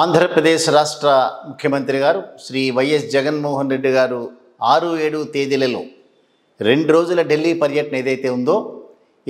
ఆంధ్రప్రదేశ్ రాష్ట్ర ముఖ్యమంత్రి గారు శ్రీ వైఎస్ జగన్మోహన్ రెడ్డి గారు ఆరు ఏడు తేదీలలో రెండు రోజుల ఢిల్లీ పర్యటన ఏదైతే ఉందో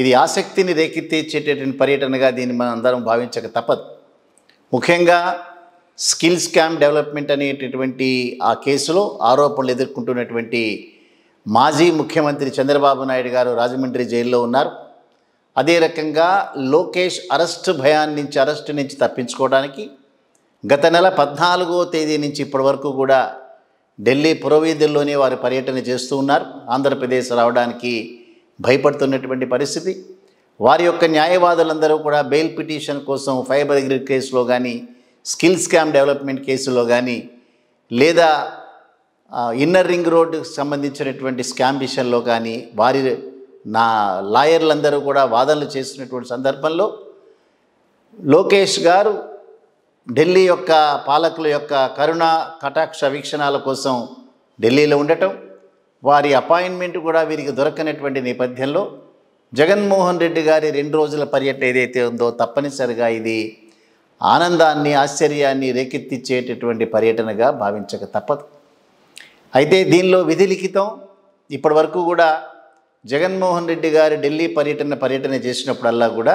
ఇది ఆసక్తిని రేకెత్తించేటటువంటి పర్యటనగా దీన్ని మనం అందరం భావించక తప్పదు ముఖ్యంగా స్కిల్ స్కామ్ డెవలప్మెంట్ అనేటటువంటి ఆ కేసులో ఆరోపణలు ఎదుర్కొంటున్నటువంటి మాజీ ముఖ్యమంత్రి చంద్రబాబు నాయుడు గారు రాజమండ్రి జైల్లో ఉన్నారు అదే రకంగా లోకేష్ అరెస్ట్ భయాన్నించి అరెస్ట్ నుంచి తప్పించుకోవడానికి గత నెల పద్నాలుగో తేదీ నుంచి ఇప్పటి వరకు కూడా ఢిల్లీ పురవీధుల్లోనే వారు పర్యటన చేస్తూ ఉన్నారు ఆంధ్రప్రదేశ్ రావడానికి భయపడుతున్నటువంటి పరిస్థితి వారి యొక్క న్యాయవాదులందరూ కూడా బెయిల్ పిటిషన్ కోసం ఫైబర్ గ్రిడ్ కేసులో కానీ స్కిల్ స్కామ్ డెవలప్మెంట్ కేసులో కానీ లేదా ఇన్నర్ రింగ్ రోడ్డుకు సంబంధించినటువంటి స్కామ్ విషయంలో కానీ వారి నా లాయర్లందరూ కూడా వాదనలు చేస్తున్నటువంటి సందర్భంలో లోకేష్ గారు ఢిల్లీ యొక్క పాలకుల యొక్క కరుణ కటాక్ష వీక్షణాల కోసం ఢిల్లీలో ఉండటం వారి అపాయింట్మెంట్ కూడా వీరికి దొరకనటువంటి నేపథ్యంలో జగన్మోహన్ రెడ్డి గారి రెండు రోజుల పర్యటన ఏదైతే ఉందో తప్పనిసరిగా ఇది ఆనందాన్ని ఆశ్చర్యాన్ని రేకెత్తిచ్చేటటువంటి పర్యటనగా భావించక తప్పదు అయితే దీనిలో విధి లిఖితం ఇప్పటి వరకు కూడా జగన్మోహన్ రెడ్డి గారి ఢిల్లీ పర్యటన పర్యటన చేసినప్పుడల్లా కూడా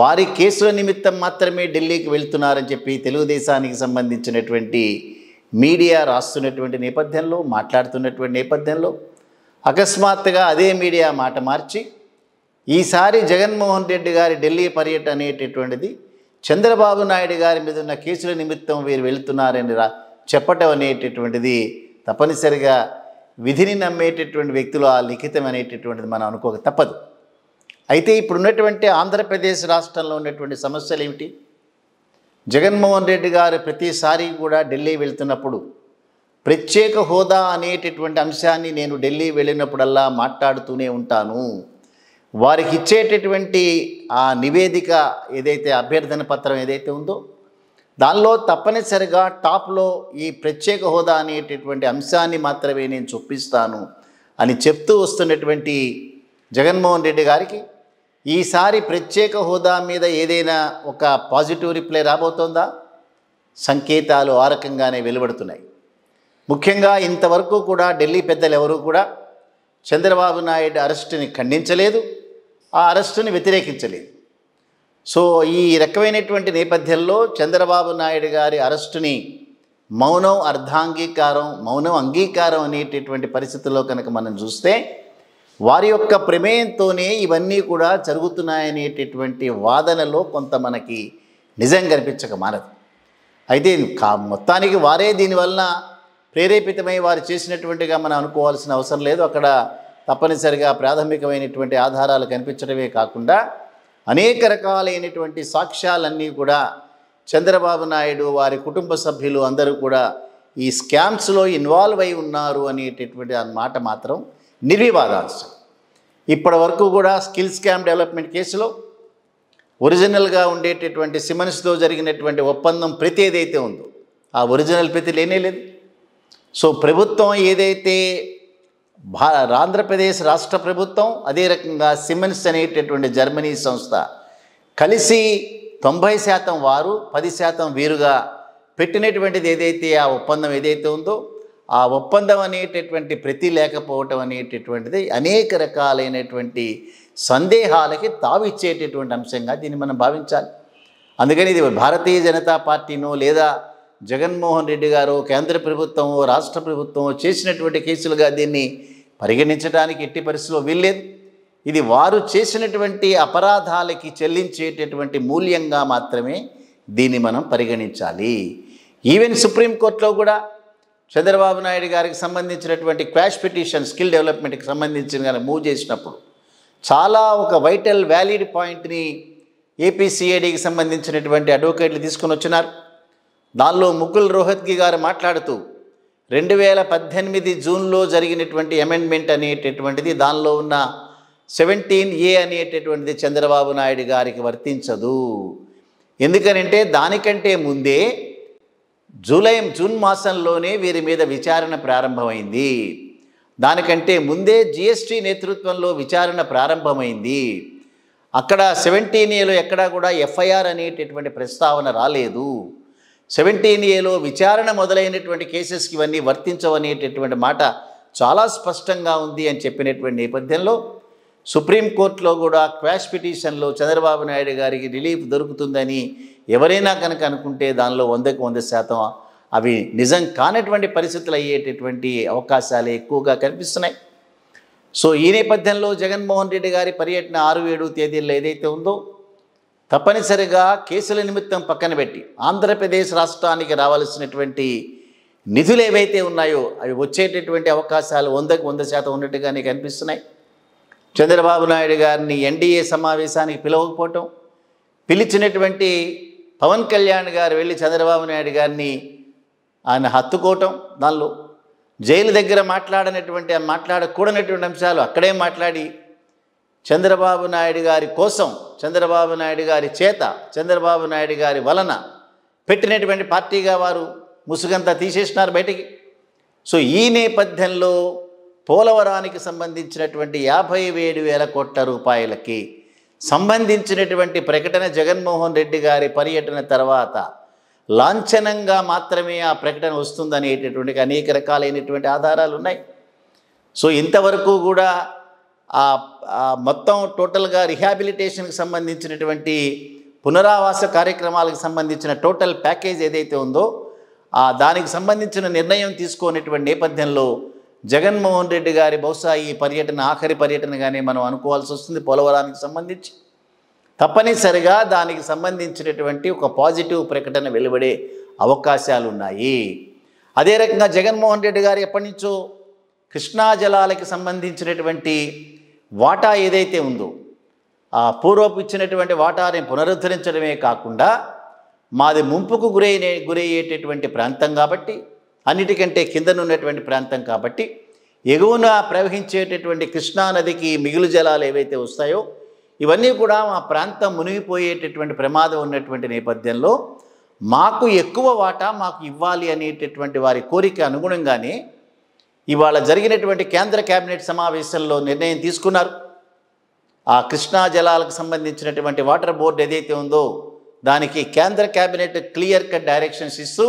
వారి కేసుల నిమిత్తం మాత్రమే ఢిల్లీకి వెళ్తున్నారని చెప్పి తెలుగుదేశానికి సంబంధించినటువంటి మీడియా రాస్తున్నటువంటి నేపథ్యంలో మాట్లాడుతున్నటువంటి నేపథ్యంలో అకస్మాత్తుగా అదే మీడియా మాట మార్చి ఈసారి జగన్మోహన్ రెడ్డి గారి ఢిల్లీ పర్యటన అనేటటువంటిది చంద్రబాబు నాయుడు గారి మీద ఉన్న కేసుల నిమిత్తం వీరు వెళుతున్నారని రా చెప్పటం అనేటటువంటిది తప్పనిసరిగా విధిని నమ్మేటటువంటి వ్యక్తులు ఆ లిఖితం అనేటటువంటిది మనం అనుకోక తప్పదు అయితే ఇప్పుడున్నటువంటి ఆంధ్రప్రదేశ్ రాష్ట్రంలో ఉన్నటువంటి సమస్యలు ఏమిటి జగన్మోహన్ రెడ్డి గారు ప్రతిసారి కూడా ఢిల్లీ వెళ్తున్నప్పుడు ప్రత్యేక హోదా అనేటటువంటి అంశాన్ని నేను ఢిల్లీ వెళ్ళినప్పుడల్లా మాట్లాడుతూనే ఉంటాను వారికి ఇచ్చేటటువంటి ఆ నివేదిక ఏదైతే అభ్యర్థన పత్రం ఏదైతే ఉందో దానిలో తప్పనిసరిగా టాప్లో ఈ ప్రత్యేక హోదా అనేటటువంటి అంశాన్ని మాత్రమే నేను చొప్పిస్తాను అని చెప్తూ వస్తున్నటువంటి జగన్మోహన్ రెడ్డి గారికి ఈసారి ప్రత్యేక హోదా మీద ఏదైనా ఒక పాజిటివ్ రిప్లై రాబోతోందా సంకేతాలు ఆ రకంగానే వెలువడుతున్నాయి ముఖ్యంగా ఇంతవరకు కూడా ఢిల్లీ పెద్దలు ఎవరూ కూడా చంద్రబాబు నాయుడు అరెస్టుని ఖండించలేదు ఆ అరెస్టుని వ్యతిరేకించలేదు సో ఈ రకమైనటువంటి నేపథ్యంలో చంద్రబాబు నాయుడు గారి అరెస్టుని మౌనం అర్ధాంగీకారం మౌనం అంగీకారం అనేటటువంటి పరిస్థితుల్లో కనుక మనం చూస్తే వారి యొక్క ప్రమేయంతోనే ఇవన్నీ కూడా జరుగుతున్నాయనేటటువంటి వాదనలో కొంత మనకి నిజం కనిపించక మానదు అయితే కా మొత్తానికి వారే దీనివల్ల ప్రేరేపితమై వారు చేసినటువంటిగా మనం అనుకోవాల్సిన అవసరం లేదు అక్కడ తప్పనిసరిగా ప్రాథమికమైనటువంటి ఆధారాలు కనిపించడమే కాకుండా అనేక రకాలైనటువంటి సాక్ష్యాలన్నీ కూడా చంద్రబాబు నాయుడు వారి కుటుంబ సభ్యులు అందరూ కూడా ఈ స్కామ్స్లో ఇన్వాల్వ్ అయి ఉన్నారు అనేటటువంటి మాట మాత్రం నిర్వివాదాంశం ఇప్పటి వరకు కూడా స్కిల్ స్కామ్ డెవలప్మెంట్ కేసులో ఒరిజినల్గా ఉండేటటువంటి సిమన్స్తో జరిగినటువంటి ఒప్పందం ప్రతి ఏదైతే ఉందో ఆ ఒరిజినల్ ప్రతి లేనే లేదు సో ప్రభుత్వం ఏదైతే భా ఆంధ్రప్రదేశ్ రాష్ట్ర ప్రభుత్వం అదే రకంగా సిమెన్స్ అనేటటువంటి జర్మనీ సంస్థ కలిసి తొంభై శాతం వారు పది శాతం వీరుగా పెట్టినటువంటిది ఏదైతే ఆ ఒప్పందం ఏదైతే ఉందో ఆ ఒప్పందం అనేటటువంటి ప్రతి లేకపోవటం అనేటటువంటిది అనేక రకాలైనటువంటి సందేహాలకి తావిచ్చేటటువంటి అంశంగా దీన్ని మనం భావించాలి అందుకని ఇది భారతీయ జనతా పార్టీనో లేదా జగన్మోహన్ రెడ్డి గారు కేంద్ర ప్రభుత్వం రాష్ట్ర ప్రభుత్వం చేసినటువంటి కేసులుగా దీన్ని పరిగణించడానికి ఎట్టి పరిస్థితిలో వీల్లేదు ఇది వారు చేసినటువంటి అపరాధాలకి చెల్లించేటటువంటి మూల్యంగా మాత్రమే దీన్ని మనం పరిగణించాలి ఈవెన్ సుప్రీంకోర్టులో కూడా చంద్రబాబు నాయుడు గారికి సంబంధించినటువంటి క్వాష్ పిటిషన్ స్కిల్ డెవలప్మెంట్కి సంబంధించిన కానీ మూవ్ చేసినప్పుడు చాలా ఒక వైటల్ వ్యాలిడ్ పాయింట్ని ఏపీసీఐడికి సంబంధించినటువంటి అడ్వకేట్లు తీసుకుని వచ్చినారు దానిలో ముకుల్ రోహత్గి గారు మాట్లాడుతూ రెండు వేల పద్దెనిమిది జూన్లో జరిగినటువంటి అమెండ్మెంట్ అనేటటువంటిది దానిలో ఉన్న సెవెంటీన్ ఏ అనేటటువంటిది చంద్రబాబు నాయుడు గారికి వర్తించదు ఎందుకనంటే దానికంటే ముందే జూలై జూన్ మాసంలోనే వీరి మీద విచారణ ప్రారంభమైంది దానికంటే ముందే జిఎస్టీ నేతృత్వంలో విచారణ ప్రారంభమైంది అక్కడ సెవెంటీన్ ఏలో ఎక్కడా కూడా ఎఫ్ఐఆర్ అనేటటువంటి ప్రస్తావన రాలేదు సెవెంటీన్ ఏలో విచారణ మొదలైనటువంటి కేసెస్కి ఇవన్నీ వర్తించవనేటటువంటి మాట చాలా స్పష్టంగా ఉంది అని చెప్పినటువంటి నేపథ్యంలో సుప్రీంకోర్టులో కూడా క్వాష్ పిటిషన్లో చంద్రబాబు నాయుడు గారికి రిలీఫ్ దొరుకుతుందని ఎవరైనా కనుక అనుకుంటే దానిలో వందకు వంద శాతం అవి నిజం కానటువంటి పరిస్థితులు అయ్యేటటువంటి అవకాశాలు ఎక్కువగా కనిపిస్తున్నాయి సో ఈ నేపథ్యంలో జగన్మోహన్ రెడ్డి గారి పర్యటన ఆరు ఏడు తేదీల్లో ఏదైతే ఉందో తప్పనిసరిగా కేసుల నిమిత్తం పక్కన పెట్టి ఆంధ్రప్రదేశ్ రాష్ట్రానికి రావాల్సినటువంటి నిధులు ఏవైతే ఉన్నాయో అవి వచ్చేటటువంటి అవకాశాలు వందకు వంద శాతం ఉన్నట్టుగానే కనిపిస్తున్నాయి చంద్రబాబు నాయుడు గారిని ఎన్డీఏ సమావేశానికి పిలవకపోవటం పిలిచినటువంటి పవన్ కళ్యాణ్ గారు వెళ్ళి చంద్రబాబు నాయుడు గారిని ఆయన హత్తుకోవటం దానిలో జైలు దగ్గర మాట్లాడనటువంటి మాట్లాడకూడనటువంటి అంశాలు అక్కడే మాట్లాడి చంద్రబాబు నాయుడు గారి కోసం చంద్రబాబు నాయుడు గారి చేత చంద్రబాబు నాయుడు గారి వలన పెట్టినటువంటి పార్టీగా వారు ముసుగంతా తీసేసినారు బయటికి సో ఈ నేపథ్యంలో పోలవరానికి సంబంధించినటువంటి యాభై వేల కోట్ల రూపాయలకి సంబంధించినటువంటి ప్రకటన జగన్మోహన్ రెడ్డి గారి పర్యటన తర్వాత లాంఛనంగా మాత్రమే ఆ ప్రకటన వస్తుందనేటటువంటి అనేక రకాలైనటువంటి ఆధారాలు ఉన్నాయి సో ఇంతవరకు కూడా ఆ మొత్తం టోటల్గా రిహాబిలిటేషన్కి సంబంధించినటువంటి పునరావాస కార్యక్రమాలకు సంబంధించిన టోటల్ ప్యాకేజ్ ఏదైతే ఉందో దానికి సంబంధించిన నిర్ణయం తీసుకునేటువంటి నేపథ్యంలో జగన్మోహన్ రెడ్డి గారి బహుశా ఈ పర్యటన ఆఖరి పర్యటనగానే మనం అనుకోవాల్సి వస్తుంది పోలవరానికి సంబంధించి తప్పనిసరిగా దానికి సంబంధించినటువంటి ఒక పాజిటివ్ ప్రకటన వెలువడే అవకాశాలు ఉన్నాయి అదే రకంగా జగన్మోహన్ రెడ్డి గారు ఎప్పటి నుంచో కృష్ణా జలాలకి సంబంధించినటువంటి వాటా ఏదైతే ఉందో ఆ పూర్వపు ఇచ్చినటువంటి వాటాని పునరుద్ధరించడమే కాకుండా మాది ముంపుకు గురైన గురయ్యేటటువంటి ప్రాంతం కాబట్టి అన్నిటికంటే కిందనున్నటువంటి ప్రాంతం కాబట్టి ఎగువన ప్రవహించేటటువంటి కృష్ణానదికి మిగులు జలాలు ఏవైతే వస్తాయో ఇవన్నీ కూడా మా ప్రాంతం మునిగిపోయేటటువంటి ప్రమాదం ఉన్నటువంటి నేపథ్యంలో మాకు ఎక్కువ వాటా మాకు ఇవ్వాలి అనేటటువంటి వారి కోరిక అనుగుణంగానే ఇవాళ జరిగినటువంటి కేంద్ర కేబినెట్ సమావేశంలో నిర్ణయం తీసుకున్నారు ఆ కృష్ణా జలాలకు సంబంధించినటువంటి వాటర్ బోర్డు ఏదైతే ఉందో దానికి కేంద్ర కేబినెట్ క్లియర్ కట్ డైరెక్షన్స్ ఇస్తూ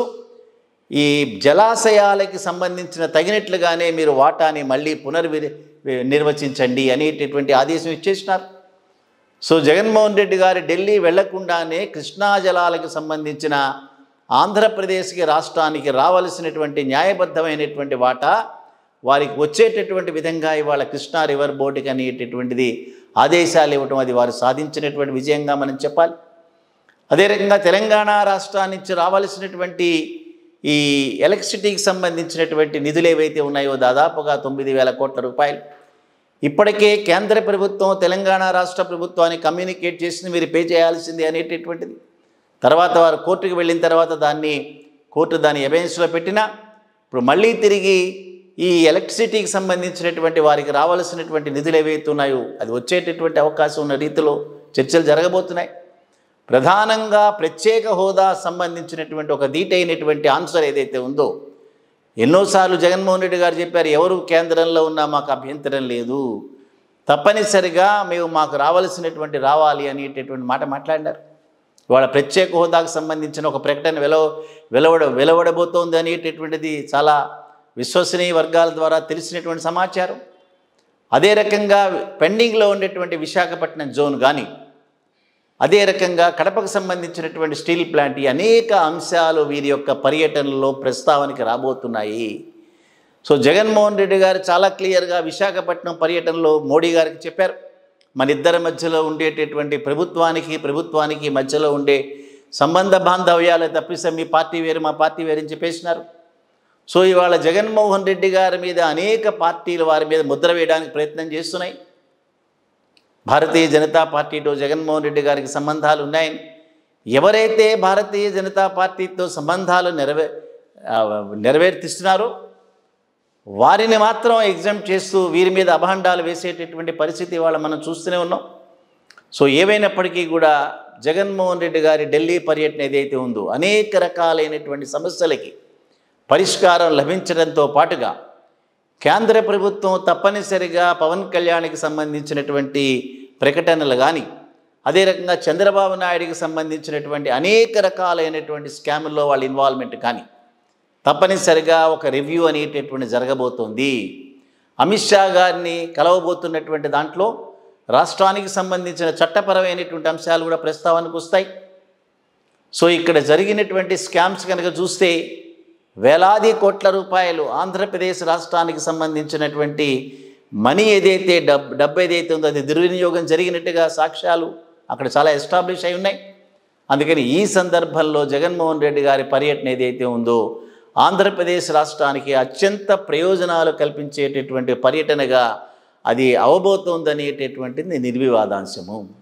ఈ జలాశయాలకి సంబంధించిన తగినట్లుగానే మీరు వాటాని మళ్ళీ పునర్వి నిర్వచించండి అనేటటువంటి ఆదేశం ఇచ్చేసినారు సో జగన్మోహన్ రెడ్డి గారు ఢిల్లీ వెళ్లకుండానే కృష్ణా జలాలకు సంబంధించిన ఆంధ్రప్రదేశ్కి రాష్ట్రానికి రావలసినటువంటి న్యాయబద్ధమైనటువంటి వాటా వారికి వచ్చేటటువంటి విధంగా ఇవాళ కృష్ణా రివర్ బోర్డుకి అనేటటువంటిది ఆదేశాలు ఇవ్వటం అది వారు సాధించినటువంటి విజయంగా మనం చెప్పాలి అదేవిధంగా తెలంగాణ రాష్ట్రానికి రావాల్సినటువంటి ఈ ఎలక్ట్రిసిటీకి సంబంధించినటువంటి నిధులు ఏవైతే ఉన్నాయో దాదాపుగా తొమ్మిది వేల కోట్ల రూపాయలు ఇప్పటికే కేంద్ర ప్రభుత్వం తెలంగాణ రాష్ట్ర ప్రభుత్వాన్ని కమ్యూనికేట్ చేసింది మీరు పే చేయాల్సింది అనేటటువంటిది తర్వాత వారు కోర్టుకు వెళ్ళిన తర్వాత దాన్ని కోర్టు దాన్ని ఎబెన్స్లో పెట్టినా ఇప్పుడు మళ్ళీ తిరిగి ఈ ఎలక్ట్రిసిటీకి సంబంధించినటువంటి వారికి రావాల్సినటువంటి నిధులు ఏవైతే ఉన్నాయో అది వచ్చేటటువంటి అవకాశం ఉన్న రీతిలో చర్చలు జరగబోతున్నాయి ప్రధానంగా ప్రత్యేక హోదా సంబంధించినటువంటి ఒక దీటైనటువంటి ఆన్సర్ ఏదైతే ఉందో ఎన్నోసార్లు జగన్మోహన్ రెడ్డి గారు చెప్పారు ఎవరు కేంద్రంలో ఉన్నా మాకు అభ్యంతరం లేదు తప్పనిసరిగా మేము మాకు రావాల్సినటువంటి రావాలి అనేటటువంటి మాట మాట్లాడారు వాళ్ళ ప్రత్యేక హోదాకు సంబంధించిన ఒక ప్రకటన వెలవ వెలవడ వెలవడబోతోంది అనేటటువంటిది చాలా విశ్వసనీయ వర్గాల ద్వారా తెలిసినటువంటి సమాచారం అదే రకంగా పెండింగ్లో ఉండేటువంటి విశాఖపట్నం జోన్ కానీ అదే రకంగా కడపకు సంబంధించినటువంటి స్టీల్ ప్లాంట్ అనేక అంశాలు వీరి యొక్క పర్యటనలో ప్రస్తావనకి రాబోతున్నాయి సో జగన్మోహన్ రెడ్డి గారు చాలా క్లియర్గా విశాఖపట్నం పర్యటనలో మోడీ గారికి చెప్పారు మన ఇద్దరి మధ్యలో ఉండేటటువంటి ప్రభుత్వానికి ప్రభుత్వానికి మధ్యలో ఉండే సంబంధ బాంధవ్యాలు తప్పిస్తే మీ పార్టీ వేరు మా పార్టీ వేరు అని చెప్పేసినారు సో ఇవాళ జగన్మోహన్ రెడ్డి గారి మీద అనేక పార్టీలు వారి మీద ముద్ర వేయడానికి ప్రయత్నం చేస్తున్నాయి భారతీయ జనతా పార్టీతో జగన్మోహన్ రెడ్డి గారికి సంబంధాలు ఉన్నాయని ఎవరైతే భారతీయ జనతా పార్టీతో సంబంధాలు నెరవే నెరవేర్తిస్తున్నారో వారిని మాత్రం ఎగ్జామ్ చేస్తూ వీరి మీద అభాండాలు వేసేటటువంటి పరిస్థితి వాళ్ళ మనం చూస్తూనే ఉన్నాం సో ఏవైనప్పటికీ కూడా జగన్మోహన్ రెడ్డి గారి ఢిల్లీ పర్యటన ఏదైతే ఉందో అనేక రకాలైనటువంటి సమస్యలకి పరిష్కారం లభించడంతో పాటుగా కేంద్ర ప్రభుత్వం తప్పనిసరిగా పవన్ కళ్యాణ్కి సంబంధించినటువంటి ప్రకటనలు కానీ అదే రకంగా చంద్రబాబు నాయుడికి సంబంధించినటువంటి అనేక రకాలైనటువంటి స్కామ్ల్లో వాళ్ళ ఇన్వాల్వ్మెంట్ కానీ తప్పనిసరిగా ఒక రివ్యూ అనేటటువంటి జరగబోతోంది అమిత్ షా గారిని కలవబోతున్నటువంటి దాంట్లో రాష్ట్రానికి సంబంధించిన చట్టపరమైనటువంటి అంశాలు కూడా ప్రస్తావనకు వస్తాయి సో ఇక్కడ జరిగినటువంటి స్కామ్స్ కనుక చూస్తే వేలాది కోట్ల రూపాయలు ఆంధ్రప్రదేశ్ రాష్ట్రానికి సంబంధించినటువంటి మనీ ఏదైతే డబ్ డబ్బు ఏదైతే ఉందో అది దుర్వినియోగం జరిగినట్టుగా సాక్ష్యాలు అక్కడ చాలా ఎస్టాబ్లిష్ అయి ఉన్నాయి అందుకని ఈ సందర్భంలో జగన్మోహన్ రెడ్డి గారి పర్యటన ఏదైతే ఉందో ఆంధ్రప్రదేశ్ రాష్ట్రానికి అత్యంత ప్రయోజనాలు కల్పించేటటువంటి పర్యటనగా అది అవబోతోందనేటటువంటిది నిర్వివాదాంశము